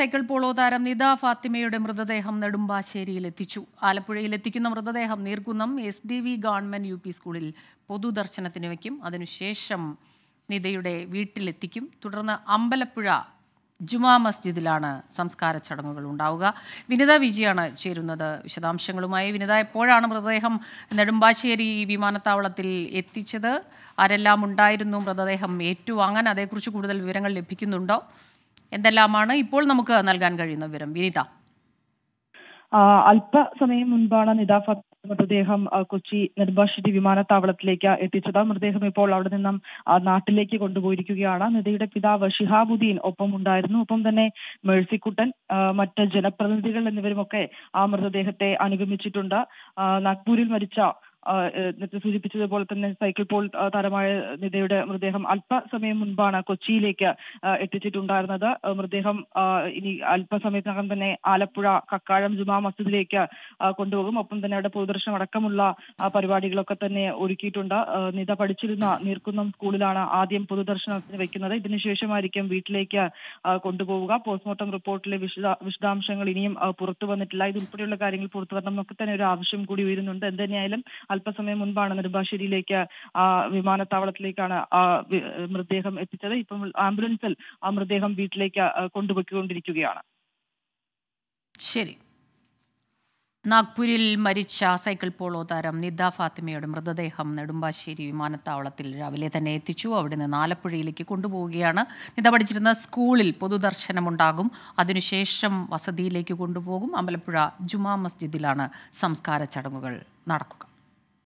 cycle polo താരം നിത ഫാത്തിമയുടെ മൃതദേഹം നെടുമ്പാശ്ശേരിയിൽ എത്തിച്ചു ആലപ്പുഴയിൽ എത്തിക്കുന്ന മൃതദേഹം Neerkunnam S D V government U P സ്കൂളിൽ പൊതുദർശനത്തിന് വയ്ക്കും അതിനുശേഷം നിതയുടെ വീട്ടിലെത്തിക്കും തുടർന്ന് അമ്പലപ്പുഴ ജുമാ മസ്ജിദിലാണ് സംസ്കാര ചടങ്ങുകൾ ഉണ്ടാവുക വിനിത വിജയാണ് ചേരുന്നത് വിശദാംശങ്ങളുമായി വിനിത എപ്പോഴാണ് മൃതദേഹം നെടുമ്പാശ്ശേരി വിമാനത്താവളത്തിൽ എത്തിച്ചത് ആരെല്ലാം ഉണ്ടായിരുന്നു മൃതദേഹം ഏറ്റുവാങ്ങാൻ അതേക്കുറിച്ച് കൂടുതൽ വിവരങ്ങൾ ലഭിക്കുന്നുണ്ടോ എന്തെല്ലാമാണ് ഇപ്പോൾ നമുക്ക് നൽകാൻ കഴിയുന്ന വിവരം വിനിത അല്പസമയം മുൻപാണ് നിതാഫ മൃതദേഹം കൊച്ചി നെടുമ്പാശ്ശേരി വിമാനത്താവളത്തിലേക്ക് എത്തിച്ചത് മൃതദേഹം ഇപ്പോൾ അവിടെ നിന്നും നാട്ടിലേക്ക് കൊണ്ടുപോയിരിക്കുകയാണ് നിതയുടെ പിതാവ് ഷിഹാബുദ്ദീൻ ഒപ്പം ഉണ്ടായിരുന്നു ഒപ്പം തന്നെ മേഴ്സിക്കുട്ടൻ മറ്റ് ജനപ്രതിനിധികൾ എന്നിവരുമൊക്കെ ആ മൃതദേഹത്തെ അനുഗമിച്ചിട്ടുണ്ട് നാഗ്പൂരിൽ മരിച്ച സൂചിപ്പിച്ചത് പോലെ തന്നെ സൈക്കിൾ പോൾ താരമായ നിതയുടെ മൃതദേഹം അല്പസമയം മുൻപാണ് കൊച്ചിയിലേക്ക് എത്തിച്ചിട്ടുണ്ടായിരുന്നത് മൃതദേഹം ഇനി അല്പസമയത്തിനകം തന്നെ ആലപ്പുഴ കക്കാഴം ജുമാ മസ്ജിദിലേക്ക് കൊണ്ടുപോകും ഒപ്പം തന്നെ അവിടെ പൊതുദർശനം അടക്കമുള്ള പരിപാടികളൊക്കെ തന്നെ ഒരുക്കിയിട്ടുണ്ട് നിത പഠിച്ചിരുന്ന നീർക്കുന്നം സ്കൂളിലാണ് ആദ്യം പൊതുദർശനത്തിന് വെക്കുന്നത് ഇതിനുശേഷമായിരിക്കും വീട്ടിലേക്ക് കൊണ്ടുപോവുക പോസ്റ്റ്മോർട്ടം റിപ്പോർട്ടിലെ വിശദാംശങ്ങൾ ഇനിയും പുറത്തു വന്നിട്ടില്ല ഇതുൾപ്പെടെയുള്ള കാര്യങ്ങൾ പുറത്തു വരണം എന്നൊക്കെ തന്നെ ഒരു ആവശ്യം കൂടി ഉയരുന്നുണ്ട് എന്തുതന്നെയായാലും അല്പസമയം മുൻപാണ് നെടുമ്പാശ്ശേരിയിലേക്ക് വിമാനത്താവളത്തിലേക്കാണ് ആ മൃതദേഹം എത്തിച്ചത് ഇപ്പം ആംബുലൻസിൽ ആ മൃതദേഹം വീട്ടിലേക്ക് കൊണ്ടുപോയിക്കൊണ്ടിരിക്കുകയാണ് ശരി നാഗ്പൂരിൽ മരിച്ച സൈക്കിൾ പോളോ താരം നിദ ഫാത്തിമയുടെ മൃതദേഹം നെടുമ്പാശ്ശേരി വിമാനത്താവളത്തിൽ രാവിലെ തന്നെ എത്തിച്ചു അവിടെ നിന്ന് ആലപ്പുഴയിലേക്ക് കൊണ്ടുപോവുകയാണ് നിത പഠിച്ചിരുന്ന സ്കൂളിൽ പൊതുദർശനമുണ്ടാകും അതിനുശേഷം വസതിയിലേക്ക് കൊണ്ടുപോകും അമ്പലപ്പുഴ ജുമാ മസ്ജിദിലാണ് സംസ്കാര ചടങ്ങുകൾ നടക്കുക